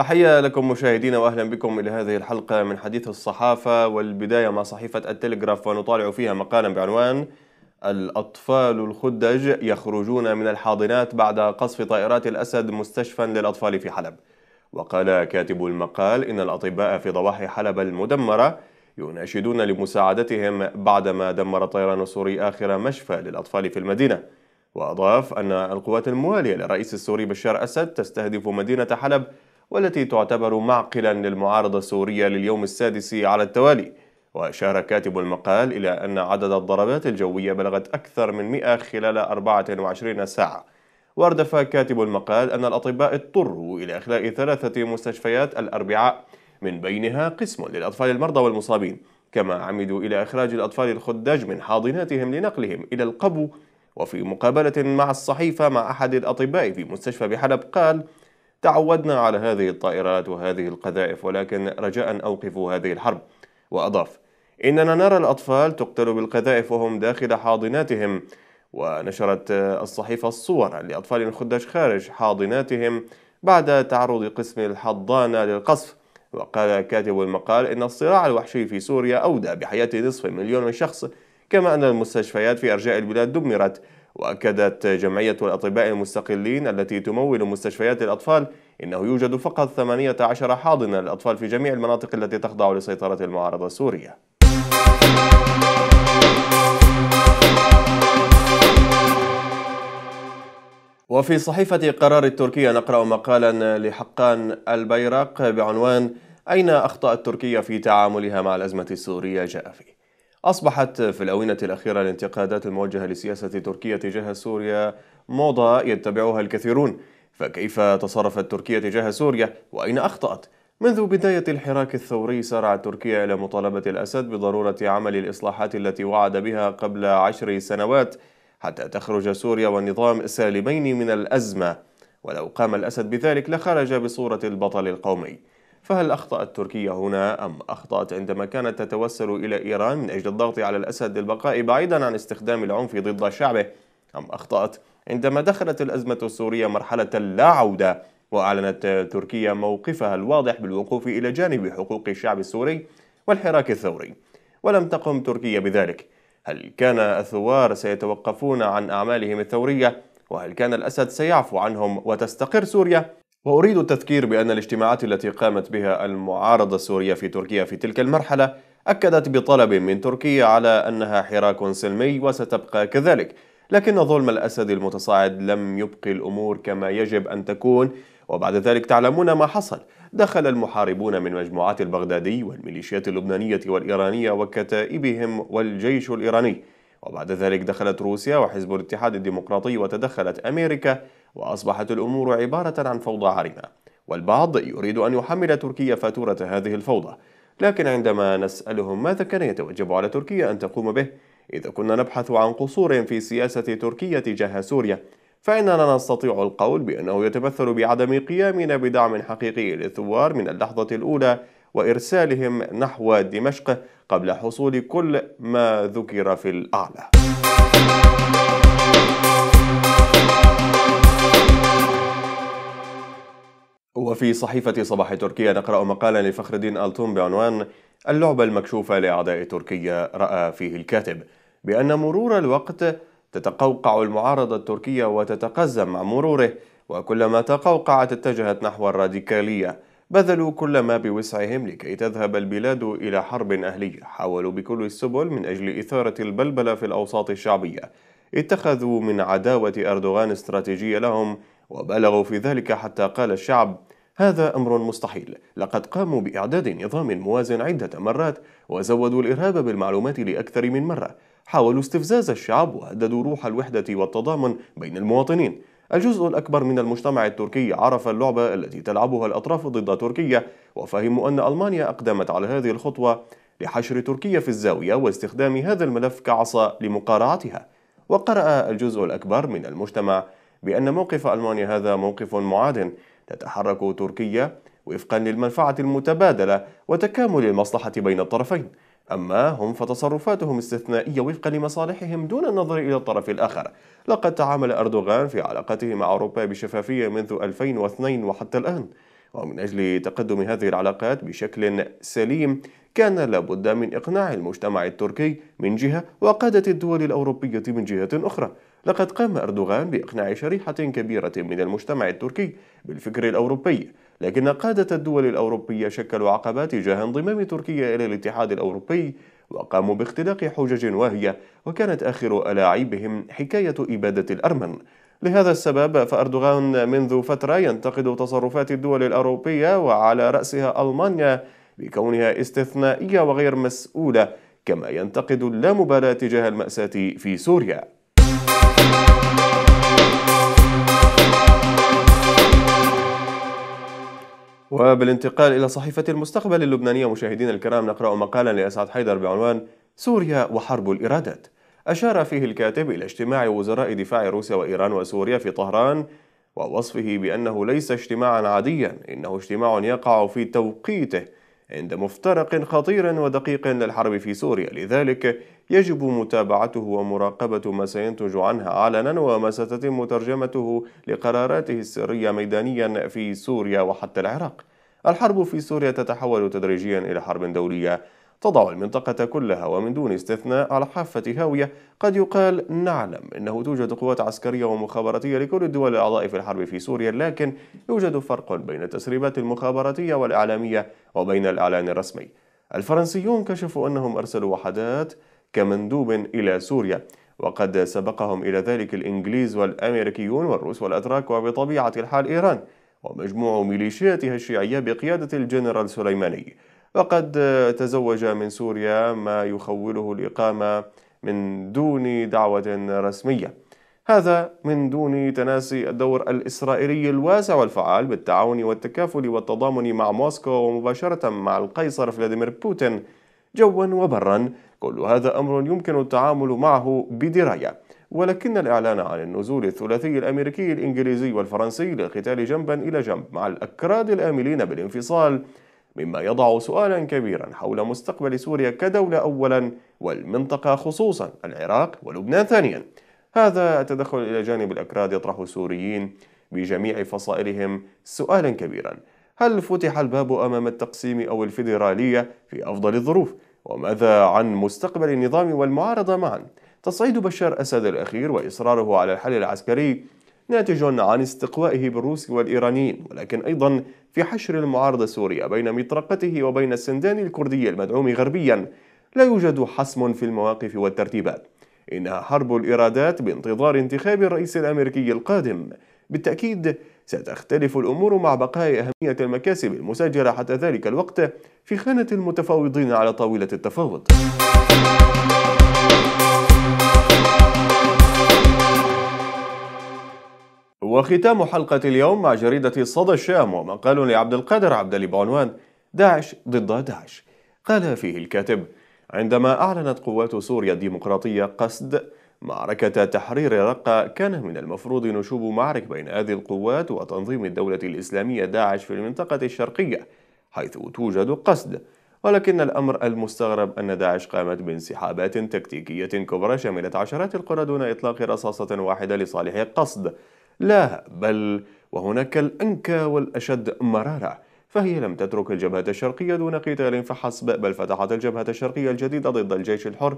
تحية لكم مشاهدينا وأهلا بكم إلى هذه الحلقة من حديث الصحافة والبداية مع صحيفة التلغراف ونطالع فيها مقالا بعنوان الأطفال الخدج يخرجون من الحاضنات بعد قصف طائرات الأسد مستشفى للأطفال في حلب وقال كاتب المقال إن الأطباء في ضواحي حلب المدمرة يناشدون لمساعدتهم بعدما دمر الطيران السوري آخر مشفى للأطفال في المدينة وأضاف أن القوات الموالية للرئيس السوري بشار أسد تستهدف مدينة حلب والتي تعتبر معقلا للمعارضة السورية لليوم السادس على التوالي وأشار كاتب المقال إلى أن عدد الضربات الجوية بلغت أكثر من 100 خلال 24 ساعة واردف كاتب المقال أن الأطباء اضطروا إلى إخلاء ثلاثة مستشفيات الأربعاء من بينها قسم للأطفال المرضى والمصابين كما عمدوا إلى إخراج الأطفال الخداج من حاضناتهم لنقلهم إلى القبو وفي مقابلة مع الصحيفة مع أحد الأطباء في مستشفى بحلب قال تعودنا على هذه الطائرات وهذه القذائف ولكن رجاء أوقفوا هذه الحرب وأضاف إننا نرى الأطفال تقتل بالقذائف وهم داخل حاضناتهم ونشرت الصحيفة الصور لأطفال خدش خارج حاضناتهم بعد تعرض قسم الحضانة للقصف وقال كاتب المقال إن الصراع الوحشي في سوريا أودى بحياة نصف مليون شخص كما أن المستشفيات في أرجاء البلاد دمرت وأكدت جمعية الأطباء المستقلين التي تمول مستشفيات الأطفال إنه يوجد فقط 18 حاضنة للأطفال في جميع المناطق التي تخضع لسيطرة المعارضة السورية وفي صحيفة قرار التركية نقرأ مقالا لحقان البيرق بعنوان أين أخطأت تركيا في تعاملها مع الأزمة السورية جاء فيه أصبحت في الآونة الأخيرة الانتقادات الموجهة لسياسة تركيا تجاه سوريا موضة يتبعها الكثيرون فكيف تصرفت تركيا تجاه سوريا وأين أخطأت؟ منذ بداية الحراك الثوري سارعت تركيا إلى مطالبة الأسد بضرورة عمل الإصلاحات التي وعد بها قبل عشر سنوات حتى تخرج سوريا والنظام سالمين من الأزمة ولو قام الأسد بذلك لخرج بصورة البطل القومي فهل أخطأت تركيا هنا أم أخطأت عندما كانت تتوسل إلى إيران من أجل الضغط على الأسد للبقاء بعيدا عن استخدام العنف ضد شعبه أم أخطأت عندما دخلت الأزمة السورية مرحلة لا عودة وأعلنت تركيا موقفها الواضح بالوقوف إلى جانب حقوق الشعب السوري والحراك الثوري ولم تقم تركيا بذلك هل كان الثوار سيتوقفون عن أعمالهم الثورية؟ وهل كان الأسد سيعفو عنهم وتستقر سوريا؟ وأريد التذكير بأن الاجتماعات التي قامت بها المعارضة السورية في تركيا في تلك المرحلة أكدت بطلب من تركيا على أنها حراك سلمي وستبقى كذلك لكن ظلم الأسد المتصاعد لم يبقي الأمور كما يجب أن تكون وبعد ذلك تعلمون ما حصل دخل المحاربون من مجموعات البغدادي والميليشيات اللبنانية والإيرانية وكتائبهم والجيش الإيراني وبعد ذلك دخلت روسيا وحزب الاتحاد الديمقراطي وتدخلت أمريكا وأصبحت الأمور عبارة عن فوضى عارمة والبعض يريد أن يحمل تركيا فاتورة هذه الفوضى لكن عندما نسألهم ماذا كان يتوجب على تركيا أن تقوم به إذا كنا نبحث عن قصور في سياسة تركيا تجاه سوريا فإننا نستطيع القول بأنه يتمثل بعدم قيامنا بدعم حقيقي للثوار من اللحظة الأولى وإرسالهم نحو دمشق قبل حصول كل ما ذكر في الأعلى. وفي صحيفة صباح تركيا نقرأ مقالا لفخر الدين ألتون بعنوان اللعبة المكشوفة لأعداء تركيا رأى فيه الكاتب بأن مرور الوقت تتقوقع المعارضة التركية وتتقزم مع مروره وكلما تقوقعت اتجهت نحو الراديكالية بذلوا كل ما بوسعهم لكي تذهب البلاد إلى حرب أهلية حاولوا بكل السبل من أجل إثارة البلبلة في الأوساط الشعبية اتخذوا من عداوة أردوغان استراتيجية لهم وبالغوا في ذلك حتى قال الشعب هذا أمر مستحيل لقد قاموا بإعداد نظام موازن عدة مرات وزودوا الإرهاب بالمعلومات لأكثر من مرة حاولوا استفزاز الشعب وهددوا روح الوحدة والتضامن بين المواطنين الجزء الأكبر من المجتمع التركي عرف اللعبة التي تلعبها الأطراف ضد تركيا وفهموا أن ألمانيا أقدمت على هذه الخطوة لحشر تركيا في الزاوية واستخدام هذا الملف كعصا لمقارعتها وقرأ الجزء الأكبر من المجتمع بأن موقف ألمانيا هذا موقف معاد تتحرك تركيا وفقا للمنفعة المتبادلة وتكامل المصلحة بين الطرفين أما هم فتصرفاتهم استثنائية وفقا لمصالحهم دون النظر إلى الطرف الآخر لقد تعامل أردوغان في علاقته مع أوروبا بشفافية منذ 2002 وحتى الآن ومن أجل تقدم هذه العلاقات بشكل سليم كان لابد من إقناع المجتمع التركي من جهة وقادة الدول الأوروبية من جهة أخرى لقد قام أردوغان بإقناع شريحة كبيرة من المجتمع التركي بالفكر الأوروبي لكن قادة الدول الأوروبية شكلوا عقبة تجاه انضمام تركيا إلى الاتحاد الأوروبي وقاموا باختلاق حجج واهية وكانت آخر ألاعيبهم حكاية إبادة الأرمن لهذا السبب فأردوغان منذ فترة ينتقد تصرفات الدول الأوروبية وعلى رأسها ألمانيا بكونها استثنائية وغير مسؤولة كما ينتقد اللامبالاة تجاه المأساة في سوريا وبالانتقال إلى صحيفة المستقبل اللبنانية مشاهدينا الكرام نقرأ مقالا لأسعد حيدر بعنوان سوريا وحرب الإرادات أشار فيه الكاتب إلى اجتماع وزراء دفاع روسيا وإيران وسوريا في طهران ووصفه بأنه ليس اجتماعا عاديا إنه اجتماع يقع في توقيته عند مفترق خطير ودقيق للحرب في سوريا لذلك يجب متابعته ومراقبة ما سينتج عنها علنا وما ستتم ترجمته لقراراته السرية ميدانيا في سوريا وحتى العراق الحرب في سوريا تتحول تدريجيا إلى حرب دولية تضع المنطقة كلها ومن دون استثناء على حافة هاوية قد يقال نعلم أنه توجد قوات عسكرية ومخابراتية لكل الدول الأعضاء في الحرب في سوريا لكن يوجد فرق بين التسريبات المخابراتية والإعلامية وبين الإعلان الرسمي الفرنسيون كشفوا أنهم أرسلوا وحدات كمندوب إلى سوريا وقد سبقهم إلى ذلك الإنجليز والأمريكيون والروس والأتراك وبطبيعة الحال إيران ومجموع ميليشياتها الشيعية بقيادة الجنرال سليماني وقد آه، تزوج من سوريا ما يخوله الإقامة من دون دعوة رسمية هذا من دون تناسي الدور الإسرائيلي الواسع والفعال بالتعاون والتكافل والتضامن مع موسكو ومباشرة مع القيصر فلاديمير بوتين جوا وبرا كل هذا أمر يمكن التعامل معه بدراية ولكن الإعلان عن النزول الثلاثي الأمريكي الإنجليزي والفرنسي للقتال جنبا إلى جنب مع الأكراد الآملين بالانفصال مما يضع سؤالا كبيرا حول مستقبل سوريا كدولة أولا والمنطقة خصوصا العراق ولبنان ثانيا هذا التدخل إلى جانب الأكراد يطرح السوريين بجميع فصائلهم سؤالا كبيرا هل فتح الباب أمام التقسيم أو الفيدرالية في أفضل الظروف؟ وماذا عن مستقبل النظام والمعارضة معا؟ تصعيد بشار أسد الأخير وإصراره على الحل العسكري ناتج عن استقوائه بالروس والإيرانيين ولكن أيضا في حشر المعارضة السورية بين مطرقته وبين السندان الكردي المدعوم غربيا لا يوجد حسم في المواقف والترتيبات إنها حرب الإرادات بانتظار انتخاب الرئيس الأمريكي القادم بالتأكيد ستختلف الأمور مع بقاء أهمية المكاسب المسجلة حتى ذلك الوقت في خانة المتفاوضين على طاولة التفاوض وختام حلقة اليوم مع جريدة صدى الشام ومقال لعبد القادر عبدلي بعنوان داعش ضد داعش قال فيه الكاتب عندما أعلنت قوات سوريا الديمقراطية قصد معركة تحرير رقة كان من المفروض نشوب معرك بين هذه القوات وتنظيم الدولة الإسلامية داعش في المنطقة الشرقية حيث توجد قصد ولكن الأمر المستغرب أن داعش قامت بانسحابات تكتيكية كبرى شملت عشرات القرى دون إطلاق رصاصة واحدة لصالح قصد لا بل وهناك الأنكى والأشد مرارة فهي لم تترك الجبهة الشرقية دون قتال فحسب بل فتحت الجبهة الشرقية الجديدة ضد الجيش الحر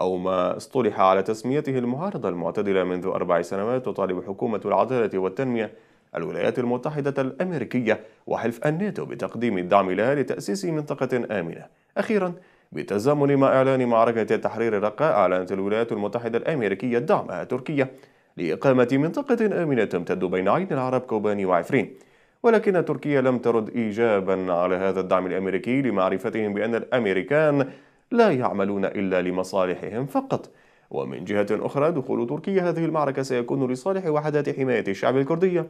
أو ما اصطلح على تسميته المعارضة المعتدلة منذ أربع سنوات تطالب حكومة العدالة والتنمية الولايات المتحدة الأمريكية وحلف الناتو بتقديم الدعم لها لتأسيس منطقة آمنة أخيرا بالتزامن مع إعلان معركة تحرير الرقاء أعلنت الولايات المتحدة الأمريكية دعمها تركيا لإقامة منطقة آمنة تمتد بين عين العرب كوباني وعفرين ولكن تركيا لم ترد إيجابا على هذا الدعم الأمريكي لمعرفتهم بأن الأمريكان لا يعملون إلا لمصالحهم فقط ومن جهة أخرى دخول تركيا هذه المعركة سيكون لصالح وحدات حماية الشعب الكردية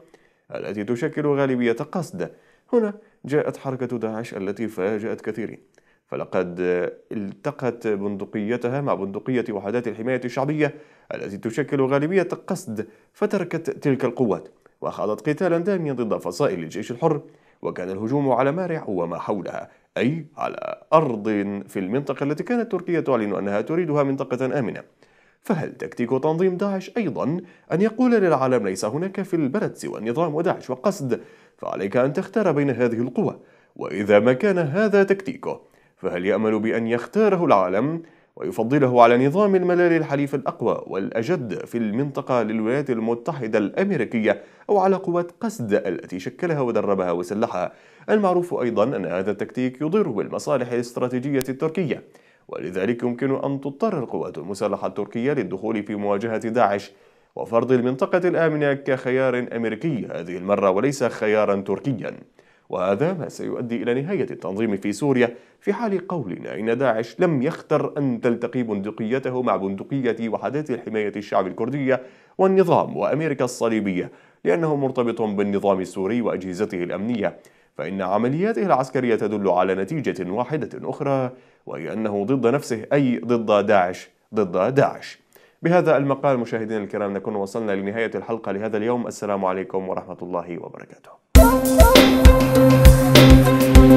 التي تشكل غالبية قصد هنا جاءت حركة داعش التي فاجأت كثيرين فلقد التقت بندقيتها مع بندقية وحدات الحماية الشعبية التي تشكل غالبية قصد فتركت تلك القوات وخاضت قتالا داميا ضد فصائل الجيش الحر وكان الهجوم على مارع وما حولها أي على أرض في المنطقة التي كانت تركيا تعلن أنها تريدها منطقة آمنة فهل تكتيك تنظيم داعش أيضا أن يقول للعالم ليس هناك في البلد سوى النظام وداعش وقصد فعليك أن تختار بين هذه القوى وإذا ما كان هذا تكتيكه فهل يأمل بأن يختاره العالم ويفضله على نظام الملال الحليف الأقوى والأجد في المنطقة للولايات المتحدة الأمريكية أو على قوات قسد التي شكلها ودربها وسلحها المعروف أيضا أن هذا التكتيك يضر بالمصالح الاستراتيجية التركية ولذلك يمكن أن تضطر القوات المسلحة التركية للدخول في مواجهة داعش وفرض المنطقة الآمنة كخيار أمريكي هذه المرة وليس خيارا تركيا وهذا ما سيؤدي إلى نهاية التنظيم في سوريا في حال قولنا إن داعش لم يختر أن تلتقي بندقيته مع بندقية وحدات الحماية الشعب الكردية والنظام وأمريكا الصليبية لأنه مرتبط بالنظام السوري وأجهزته الأمنية فإن عملياته العسكرية تدل على نتيجة واحدة أخرى وهي أنه ضد نفسه أي ضد داعش ضد داعش بهذا المقال مشاهدينا الكرام نكون وصلنا لنهاية الحلقة لهذا اليوم السلام عليكم ورحمة الله وبركاته フフフ。